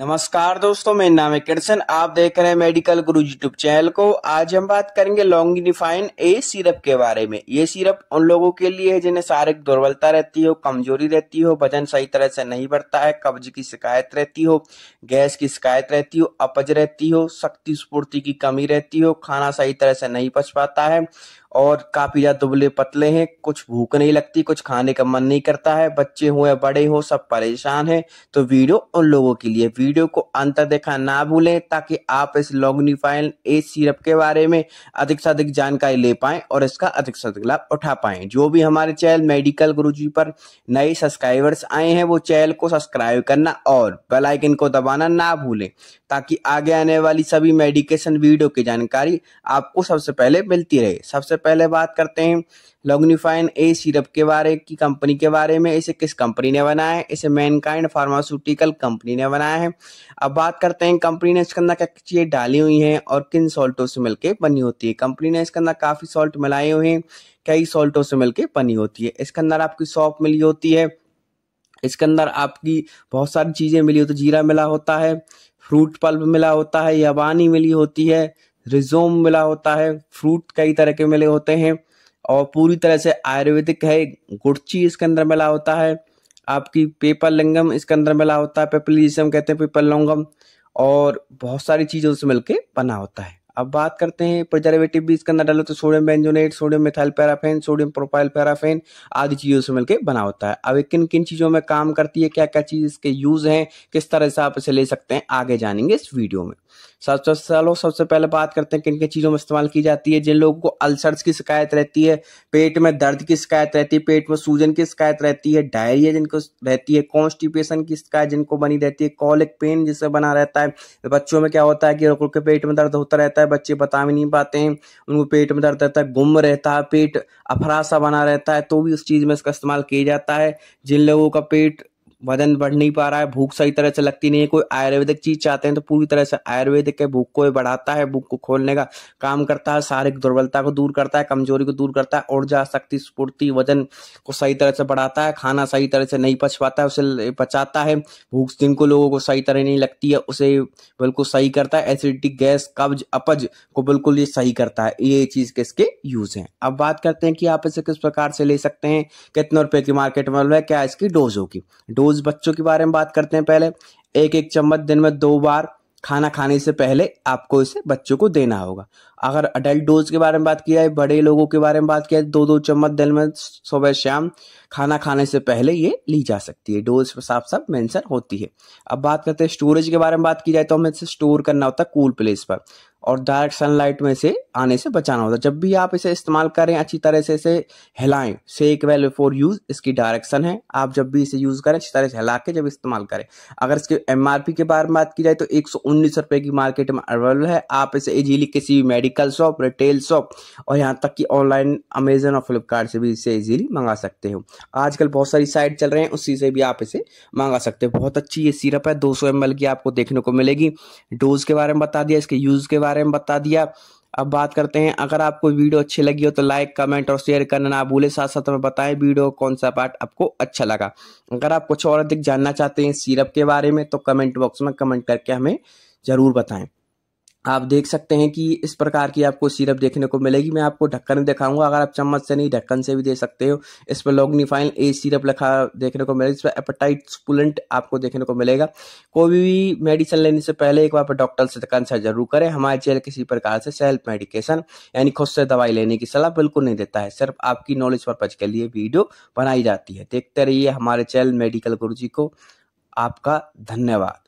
नमस्कार दोस्तों मेरा नाम है किरसन आप देख रहे हैं मेडिकल गुरु यूट्यूब चैनल को आज हम बात करेंगे लॉन्गिनिफाइन ए सिरप के बारे में ये सिरप उन लोगों के लिए है जिन्हें शारीरिक दुर्बलता रहती हो कमजोरी रहती हो वजन सही तरह से नहीं बढ़ता है कब्ज की शिकायत रहती हो गैस की शिकायत रहती हो अपज रहती हो शक्ति स्फूर्ति की कमी रहती हो खाना सही तरह से नहीं पच पाता है और काफी ज्यादा दुबले पतले हैं कुछ भूख नहीं लगती कुछ खाने का मन नहीं करता है बच्चे हो या बड़े हो सब परेशान हैं तो वीडियो उन लोगों के लिए वीडियो को अंत देखा ना भूलें ताकि आप इस लॉन्गनीफाइन ए सिरप के बारे में अधिक से अधिक जानकारी ले पाएं और इसका अधिक से अधिक लाभ उठा पाए जो भी हमारे चैनल मेडिकल गुरु पर नए सब्सक्राइबर्स आए हैं वो चैनल को सब्सक्राइब करना और बेलाइकिन को दबाना ना भूलें ताकि आगे आने वाली सभी मेडिकेशन वीडियो की जानकारी आपको सबसे पहले मिलती रहे सबसे पहले बात करते हैं लॉग्निफाइन ए सिरप के बारे की कंपनी के बारे में इसे किस कंपनी ने बनाया है इसे मैनकाइंड फार्मास्यूटिकल कंपनी ने बनाया है अब बात करते हैं कंपनी ने इसके अंदर क्या चीज़ें डाली हुई हैं और किन सॉल्टों से मिलकर बनी होती है कंपनी ने इसके अंदर काफ़ी सॉल्ट मिलाए हुए हैं कई सॉल्टों से मिलकर बनी होती है इसके अंदर आपकी सॉप मिली होती है इसके अंदर आपकी बहुत सारी चीज़ें मिली होती है जीरा मिला होता है फ्रूट पल्प मिला होता है याबानी मिली होती है रिजोम मिला होता है फ्रूट कई तरह के मिले होते हैं और पूरी तरह से आयुर्वेदिक है गुड़ची इसके अंदर मिला होता है आपकी पेपर लिंगम इसके अंदर मिला होता है पेपलिज्म कहते हैं पेपर लंगम और बहुत सारी चीज़ों से मिलकर बना होता है अब बात करते हैं प्रिजर्वेटिव भी इसके अंदर डालो तो sodium benzoate sodium methyl paraben sodium propyl paraben आदि चीज़ों से मिलकर बना होता है अब किन किन चीज़ों में काम करती है क्या क्या चीज़ इसके यूज़ हैं किस तरह से आप इसे ले सकते हैं आगे जानेंगे इस वीडियो में सबसे चलो सबसे पहले बात करते हैं किन किन चीज़ों में इस्तेमाल की जाती है जिन लोगों को अल्सर्स की शिकायत रहती है पेट में दर्द की शिकायत रहती है पेट में सूजन की शिकायत रहती है डायरिया जिनको रहती है कॉन्स्टिपेशन की शिकायत जिनको बनी रहती है कॉलिक पेन जिससे बना रहता है बच्चों में क्या होता है कि के पेट में दर्द होता रहता है बच्चे बता भी नहीं पाते हैं उनको पेट में दर्द रहता है गुम रहता है पेट अफरा सा बना रहता है तो भी उस चीज़ में इसका इस्तेमाल किया जाता है जिन लोगों का पेट वजन बढ़ नहीं पा रहा है भूख सही तरह से लगती नहीं है कोई आयुर्वेदिक चीज़ चाहते हैं तो पूरी तरह से आयुर्वेदिक के भूख को बढ़ाता है भूख को खोलने का काम करता है शारीरिक दुर्बलता को दूर करता है कमजोरी को दूर करता है ऊर्जा शक्ति स्फूर्ति वजन को सही तरह से बढ़ाता है खाना सही तरह से नहीं पच पाता है उसे बचाता है भूख जिनको लोगों को सही तरह नहीं लगती है उसे बिल्कुल सही करता है एसिडिटी गैस कब्ज अपज को बिल्कुल ये सही करता है ये चीज़ के इसके यूज़ है अब बात करते हैं कि आप इसे किस प्रकार से ले सकते हैं कितने रुपए की मार्केट में क्या इसकी डोज होगी डोज डोज बच्चों के बारे में बात करते हैं पहले एक एक चम्मच दिन में दो बार खाना खाने से पहले आपको इसे बच्चों को देना होगा अगर अडल्ट डोज के बारे में बात किया है बड़े लोगों के बारे में बात किया है दो दो चम्मच दिन में सुबह शाम खाना खाने से पहले ये ली जा सकती है डोज साफ साफ मेंशन होती है अब बात करते हैं स्टोरेज के बारे में बात की जाए तो हमें इसे स्टोर करना होता है कूल प्लेस पर और डायरेक्ट सनलाइट में से आने से बचाना होता है जब भी आप इसे इस्तेमाल करें अच्छी तरह से इसे हिलाएं सेक वेल बिफोर यूज़ इसकी डायरेक्शन है आप जब भी इसे यूज़ करें अच्छी तरह से हिला के जब इस्तेमाल करें अगर इसके एम के बारे में बात की जाए तो एक रुपए की मार्केट में अवेलेबल है आप इसे इजीली किसी भी मेडिकल शॉप रिटेल शॉप और यहाँ तक कि ऑनलाइन अमेजन और फ्लिपकार्ट से भी इसे ईजिली मंगा सकते हो आजकल बहुत सारी साइट चल रहे हैं उसी से भी आप इसे मंगा सकते हो बहुत अच्छी ये सीरप है दो सौ की आपको देखने को मिलेगी डोज के बारे में बता दिया इसके यूज़ के बारे बारे में बता दिया अब बात करते हैं अगर आपको वीडियो अच्छी लगी हो तो लाइक कमेंट और शेयर करना ना भूले साथ साथ हमें बताएं वीडियो कौन सा पार्ट आपको अच्छा लगा अगर आप कुछ और अधिक जानना चाहते हैं सिरप के बारे में तो कमेंट बॉक्स में कमेंट करके हमें ज़रूर बताएं आप देख सकते हैं कि इस प्रकार की आपको सिरप देखने को मिलेगी मैं आपको ढक्कन दिखाऊंगा अगर आप चम्मच से नहीं ढक्कन से भी दे सकते हो इस पर लोगनीफाइन ए सिरप लिखा देखने को मिलेगा इस पर एपेटाइट स्पुलेंट आपको देखने को मिलेगा कोई भी मेडिसिन लेने से पहले एक बार डॉक्टर से कंसल्ट जरूर करें हमारे चैनल किसी प्रकार से सेल्फ मेडिकेशन यानी खुद से दवाई लेने की सलाह बिल्कुल नहीं देता है सिर्फ आपकी नॉलेज परपज के लिए वीडियो बनाई जाती है देखते रहिए हमारे चैनल मेडिकल गुरु जी को आपका धन्यवाद